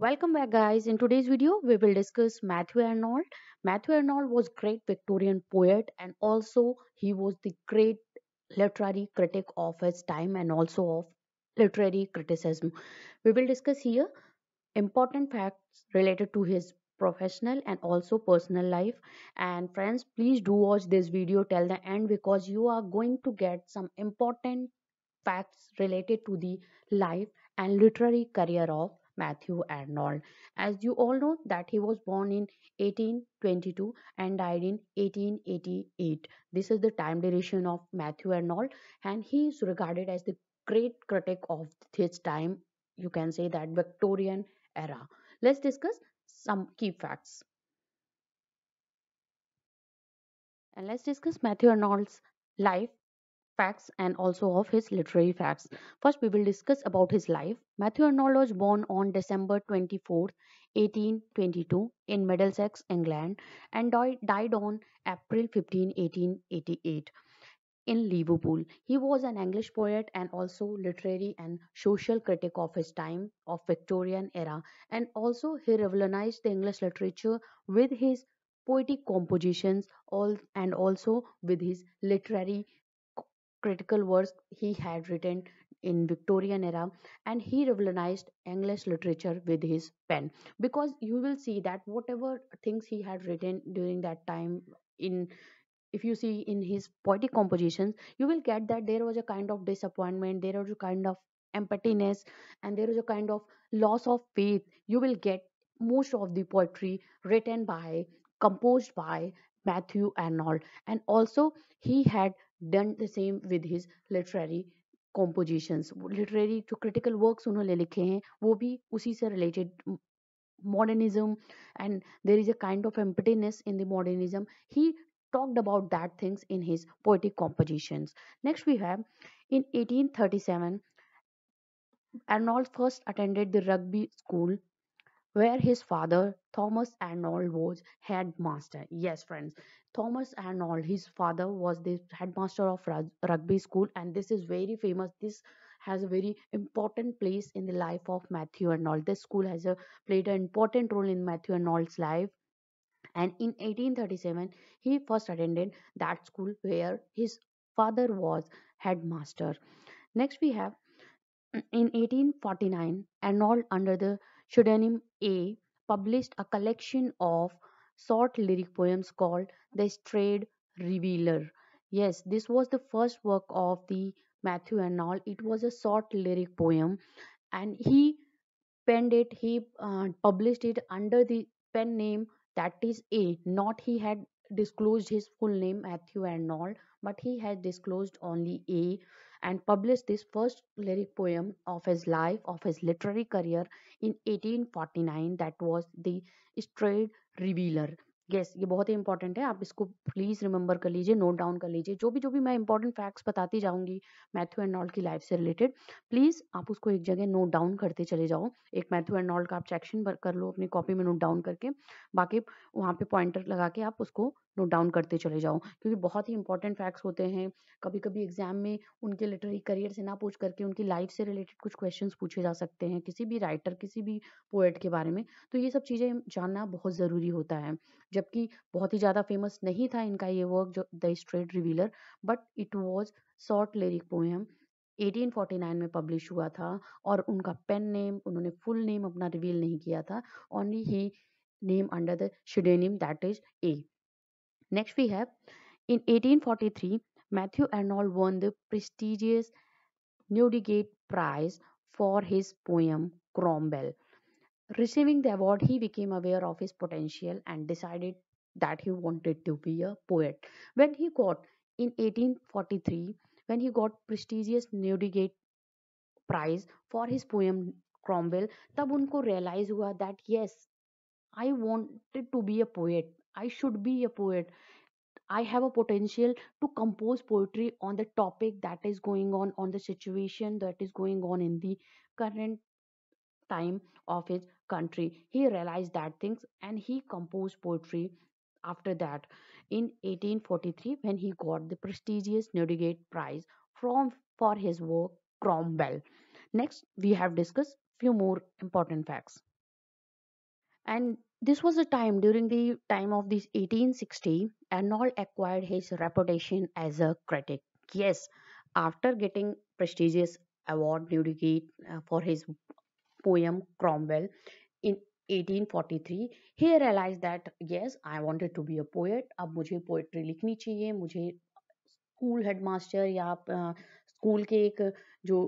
Welcome back guys. In today's video, we will discuss Matthew Arnold. Matthew Arnold was great Victorian poet and also he was the great literary critic of his time and also of literary criticism. We will discuss here important facts related to his professional and also personal life and friends please do watch this video till the end because you are going to get some important facts related to the life and literary career of Matthew Arnold. As you all know that he was born in 1822 and died in 1888. This is the time duration of Matthew Arnold and he is regarded as the great critic of his time. You can say that Victorian era. Let's discuss some key facts. And let's discuss Matthew Arnold's life facts and also of his literary facts. First, we will discuss about his life. Matthew Arnold was born on December 24, 1822 in Middlesex, England and died on April 15, 1888 in Liverpool. He was an English poet and also literary and social critic of his time of Victorian era and also he revolutionized the English literature with his poetic compositions all and also with his literary critical works he had written in Victorian era and he revolutionized English literature with his pen because you will see that whatever things he had written during that time in if you see in his poetic compositions you will get that there was a kind of disappointment there was a kind of emptiness and there was a kind of loss of faith you will get most of the poetry written by composed by Matthew Arnold and also he had done the same with his literary compositions. Literary, to critical works उन्होंने लिखे हैं वो भी उसी से related modernism and there is a kind of emptiness in the modernism he talked about that things in his poetic compositions next we have in 1837 arnold first attended the rugby school where his father Thomas Arnold was headmaster. Yes, friends, Thomas Arnold, his father was the headmaster of rugby school, and this is very famous. This has a very important place in the life of Matthew Arnold. This school has a, played an important role in Matthew Arnold's life. And in 1837, he first attended that school where his father was headmaster. Next, we have in 1849, Arnold under the Pseudonym A published a collection of short lyric poems called The Strayed Revealer. Yes, this was the first work of the Matthew Arnold. It was a short lyric poem and he penned it, he uh, published it under the pen name that is A, not he had disclosed his full name Matthew Arnold, but he had disclosed only A and published this first lyric poem of his life, of his literary career in 1849, that was The Strayed Revealer. Yes ये बहुत ही important है आप इसको please remember कर लीजिए note down कर लीजिए जो भी जो भी मैं इंपॉर्टेंट फैक्ट्स बताती जाऊंगी मैथ्यू एंड नॉल की लाइफ से रिलेटेड प्लीज आप उसको एक जगह नोट डाउन करते चले जाओ एक मैथ्यू एंड नॉल का आप सेक्शन कर लो अपनी कॉपी में नोट डाउन करके बाकी वहाँ पे पॉइंटर लगा के आप उसको नोट डाउन करते चले जाओ क्योंकि बहुत ही इंपॉर्टेंट फैक्ट्स होते हैं कभी कभी एग्जाम में उनके लिटरेरी करियर से ना पूछ करके उनकी लाइफ से रिलेटेड कुछ क्वेश्चंस पूछे जा सकते हैं किसी भी राइटर किसी भी पोएट के बारे में तो ये सब चीज़ें जानना बहुत ज़रूरी होता है जबकि बहुत ही ज़्यादा फेमस नहीं था इनका ये वर्क जो the strayed reveller but it was short lyric poem 1849 में पब्लिश हुआ था और उनका पेन नेम उन्होंने फुल नेम अपना रिवील नहीं किया था ओनली ही name under the pseudonym that is a next we have in 1843 Matthew Arnold won the prestigious Newdigate prize for his poem Cromwell Receiving the award, he became aware of his potential and decided that he wanted to be a poet. When he got in 1843, when he got prestigious Newdigate Prize for his poem Cromwell, तब उनको realize हुआ that yes, I wanted to be a poet. I should be a poet. I have a potential to compose poetry on the topic that is going on, on the situation that is going on in the current time of his country. He realized that things and he composed poetry after that. In 1843, when he got the prestigious Newdigate Prize from for his work Cromwell. Next, we have discussed few more important facts. And this was a time during the time of this 1860, Arnold acquired his reputation as a critic. Yes, after getting prestigious award Newdigate uh, for his poem Cromwell in 1843 he realized that yes I wanted to be a poet अब मुझे poetry लिखनी चाहिए मुझे school headmaster या school के एक जो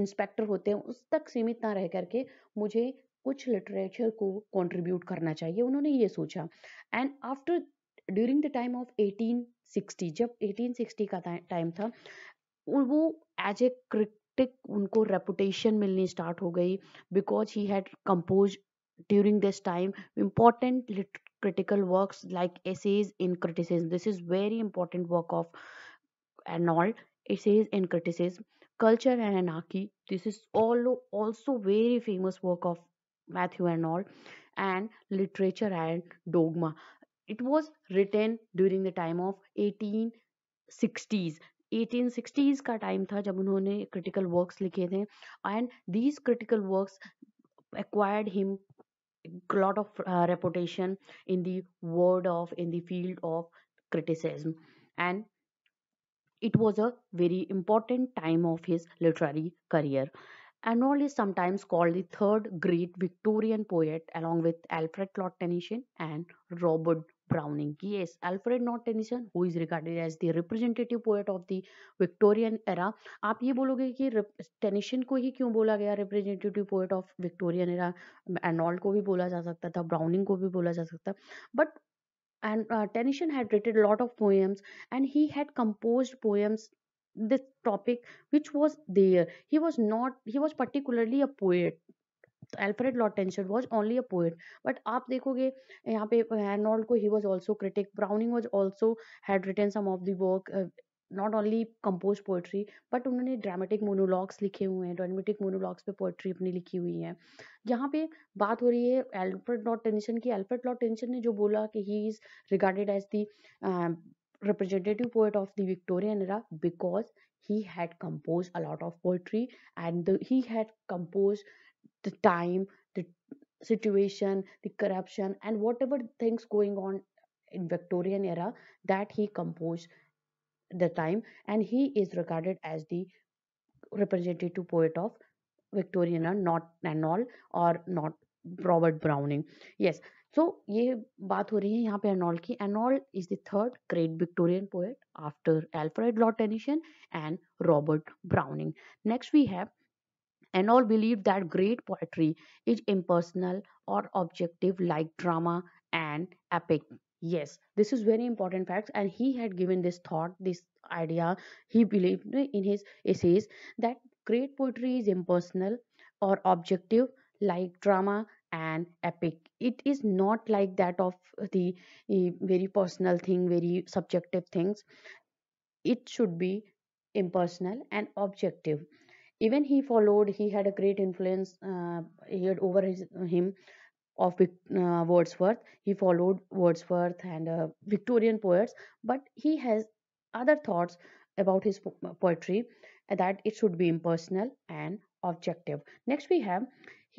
inspector होते हैं उस तक सीमित ना रह करके मुझे कुछ लिटरेचर को कंट्रीब्यूट करना चाहिए उन्होंने ये सोचा and after during the time of 1860 जब 1860 का टाइम था वो एज ए हेक्टिक उनको रेपुटेशन मिलनी स्टार्ट हो गई because he had compose during this time important critical work like essays in criticism this is very important work of Arnold essays in criticism culture and एनाकी this is also very famous work of Matthew Arnold literature and dogma it was return during the time of eighteen sixties eighteen का time था जब उन्होंने critical works लिखे थे and these critical works acquired him lot of reputation in the world of in the field of criticism and it was a very important time of his literary career Arnold is sometimes called the third great Victorian poet along with Alfred Lord Tennyson and Robert Browning. Yes, Alfred Lord Tennyson, who is regarded as the representative poet of the Victorian era. आप ये बोलोगे कि tension को ही क्यों बोला गया representative poet of Victorian era. Arnold को भी बोला जा सकता था ब्राउनिंग को भी बोला जा सकता and uh, Tennyson had written a lot of poems and he had composed poems this topic which was there he was not he was particularly a poet तो Alfred Lord Tennyson was only a poet but आप देखोगे यहाँ पे Arnold को he was also critic Browning was also had written some of the work not only compose poetry but उन्होंने dramatic monologues लिखे हुए हैं ड्रामेटिक मोनोलॉग्स पे पोएट्री अपनी लिखी हुई है यहाँ पे बात हो रही है एल्फ्रेड लॉर्ड टेंशन की एल्फ्रेड लॉर्ड टेंशन ने जो बोला कि he is regarded as the representative poet of the Victorian era because he had composed a lot of poetry and he had he the time the situation the corruption and whatever things going on in victorian era that he composed the time and he is regarded as the representative poet of victorian era not and or not Robert Browning. Yes. So, ये बात हो रही है यहाँ पे Arnold की Arnold is the third great Victorian poet after Alfred Lord Tennyson and Robert Browning. Next we have and all believe that great poetry is impersonal or objective like drama and epic yes this is very important facts and he had given this thought this idea he believed in his essays that great poetry is impersonal or objective like drama and epic it is not like that of the uh, very personal thing very subjective things it should be impersonal and objective even he followed he had a great influence uh, he had over his, him of uh, wordsworth he followed wordsworth and uh, victorian poets but he has other thoughts about his uh, poetry uh, that it should be impersonal and objective next we have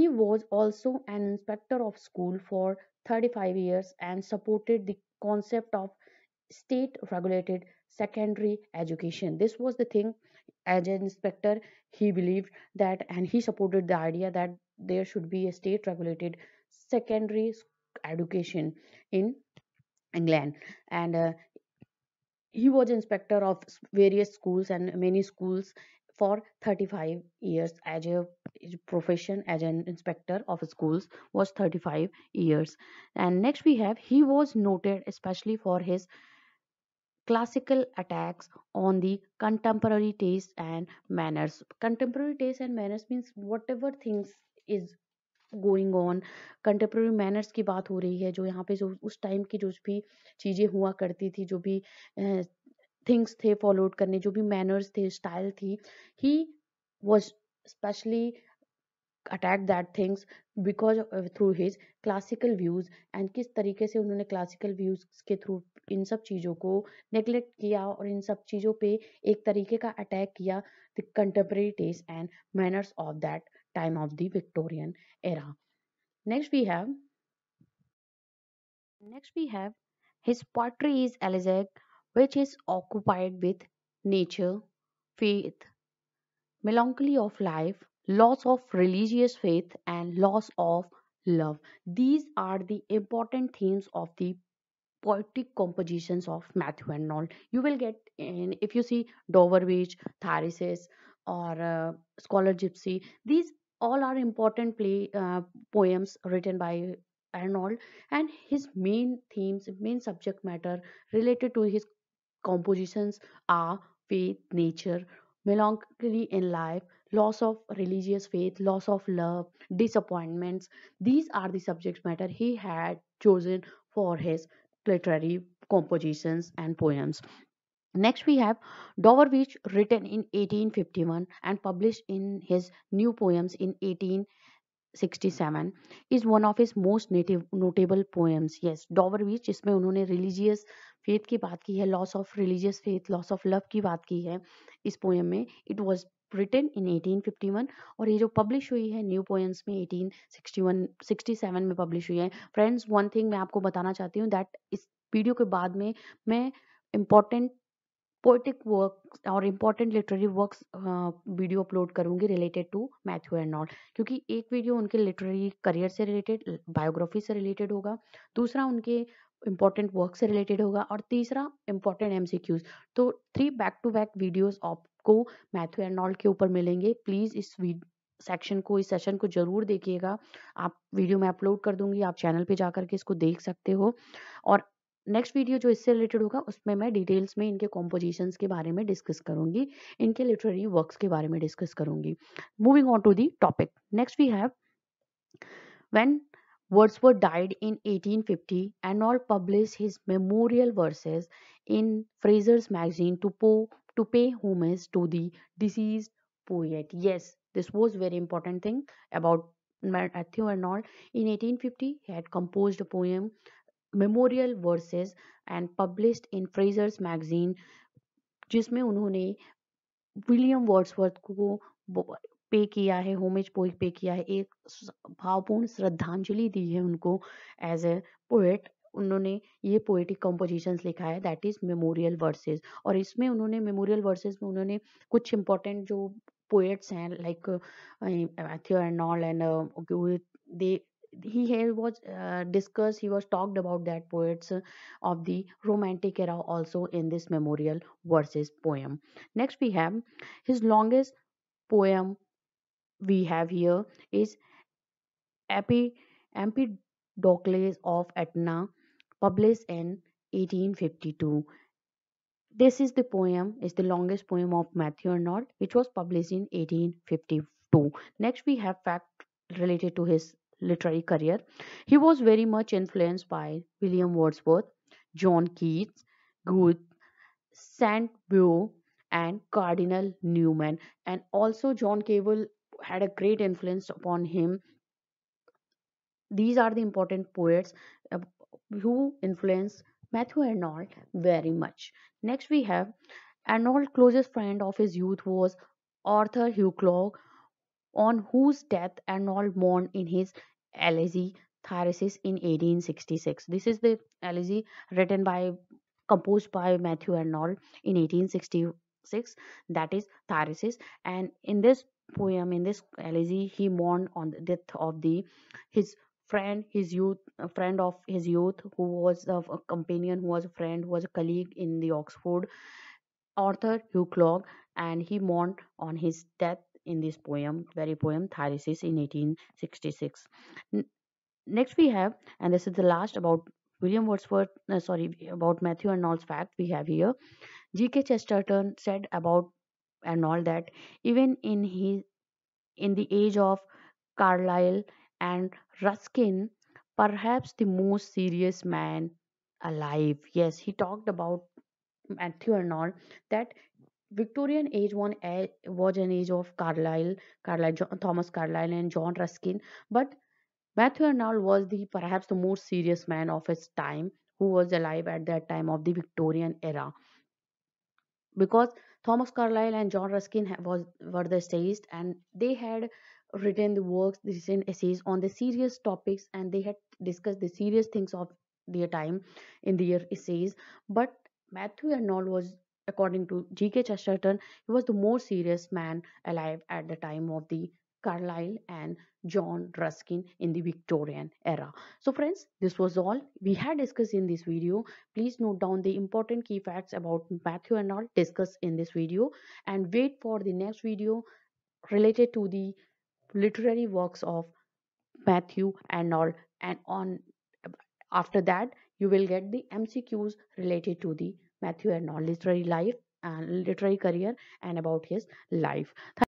he was also an inspector of school for 35 years and supported the concept of state regulated secondary education this was the thing as an inspector he believed that and he supported the idea that there should be a state regulated secondary education in england and uh, he was inspector of various schools and many schools for 35 years as a profession as an inspector of schools was 35 years and next we have he was noted especially for his classical attacks on the contemporary taste and manners contemporary taste and manners means whatever things is going on contemporary manners की बात हो रही है जो यहाँ पे जो उस टाइम की जो भी चीज़ें हुआ करती थी जो भी थिंग्स थे फॉलोड करने जो भी मैनर्स थे स्टाइल थी he was specially attack that things because through his classical views and किस तरीके से उन्होंने क्लासिकल व्यूज़ के थ्रू इन सब चीज़ों को नेग्लेक्ट किया और इन सब चीज़ों पे एक तरीके का अटैक किया the contemporary taste and manners of that time of the Victorian era next we have next we have his poetry is elegiac which is occupied with nature faith melancholy of life loss of religious faith and loss of love these are the important themes of the poetic compositions of matthew arnold you will get in if you see Dover Beach, tharises or uh, scholar gypsy these all are important play uh, poems written by arnold and his main themes main subject matter related to his compositions are faith nature melancholy in life loss of religious faith, loss of love, disappointments. These are the subject matter he had chosen for his literary compositions and poems. Next, we have Doverwich, written in 1851 and published in his new poems in 1867, is one of his most native, notable poems. Yes, Doverwich, Beach. उन्होंने religious faith की बात की है loss of religious faith loss of love की बात की है return इन 1851 और ये जो पब्लिश हुई है न्यू पोएम्स में 1861 67 में पब्लिश हुई है फ्रेंड्स वन थिंग मैं आपको बताना चाहती हूँ दैट इस वीडियो के बाद में मैं इम्पोर्टेंट पोइटिक वर्क और important literary works video upload करूँगी रिलेटेड टू मैथ्यू एंड नॉल क्योंकि एक वीडियो उनके लिटरेरी करियर से रिलेटेड बायोग्राफी से रिलेटेड होगा दूसरा उनके इम्पॉर्टेंट वर्क से रिलेटेड होगा और तीसरा इम्पॉर्टेंट एम तो three back to back videos of आपको मैथ्यू एंडोल्ड के ऊपर मिलेंगे प्लीज़ इस सेक्शन को इस सेशन को जरूर देखिएगा आप वीडियो में अपलोड कर दूंगी आप चैनल पे जाकर के इसको देख सकते हो और नेक्स्ट वीडियो जो इससे रिलेटेड होगा उसमें मैं डिटेल्स में इनके कॉम्पोजिशंस के बारे में डिस्कस करूंगी इनके लिटरेरी वर्क्स के बारे में डिस्कस करूंगी moving on to the topic next we have when Wordsworth died in 1850, Arnold publish his memorial verses in Fraser's magazine to पो to pay homage to the deceased poet. Yes, this was very important thing about Matthew Arnold. In 1850, he had composed a poem, Memorial Verses, and published in Fraser's Magazine, जिसमें उन्होंने William Wordsworth को पे किया है homage poet पे किया है एक भावपूर्ण श्रद्धांजलि दी है उनको एज ए पोएट उन्होंने ये पोएटिक कम्पोजिशन लिखा है दैट इज़ मेमोरियल वर्सेज और इसमें उन्होंने मेमोरियल वर्सेज में उन्होंने कुछ इंपॉर्टेंट जो पोएट्स हैं like and and he was discuss he was talked about that poets of the romantic era also in this memorial verses poem next we have his longest poem we have here is एपी Empedocles of Etna published in 1852. This is the poem, is the longest poem of Matthew Arnold, which was published in 1852. Next, we have fact related to his literary career. He was very much influenced by William Wordsworth, John Keats, Goethe, Saint Beau, and Cardinal Newman. And also, John Cable had a great influence upon him. These are the important poets uh, who influenced Matthew Arnold very much. Next, we have Arnold's closest friend of his youth was Arthur Hugh Clark, on whose death Arnold mourned in his elegy Thyresis in 1866. This is the elegy written by, composed by Matthew Arnold in 1866, that is Thyresis. And in this poem, in this elegy, he mourned on the death of the his friend his youth a friend of his youth who was a, a companion who was a friend who was a colleague in the oxford author hugh clogg and he mourned on his death in this poem very poem thyresis in 1866 N next we have and this is the last about William Wordsworth, uh, sorry, about Matthew Arnold's fact we have here. G.K. Chesterton said about Arnold that even in his in the age of Carlyle and Ruskin, perhaps the most serious man alive. Yes, he talked about Matthew Arnold that Victorian age one was an age of Carlyle, Carlyle Thomas Carlyle and John Ruskin, but Matthew Arnold was the perhaps the most serious man of his time who was alive at that time of the Victorian era. Because Thomas Carlyle and John Ruskin was were the essayists, and they had written the works, the essays on the serious topics, and they had discussed the serious things of their time in their essays. But Matthew Arnold was, according to G.K. Chesterton, he was the most serious man alive at the time of the Carlyle and John Ruskin in the Victorian era. So friends, this was all we had discussed in this video. Please note down the important key facts about Matthew Arnold discussed in this video and wait for the next video related to the literary works of Matthew and all and on after that you will get the MCQs related to the Matthew and all literary life and literary career and about his life.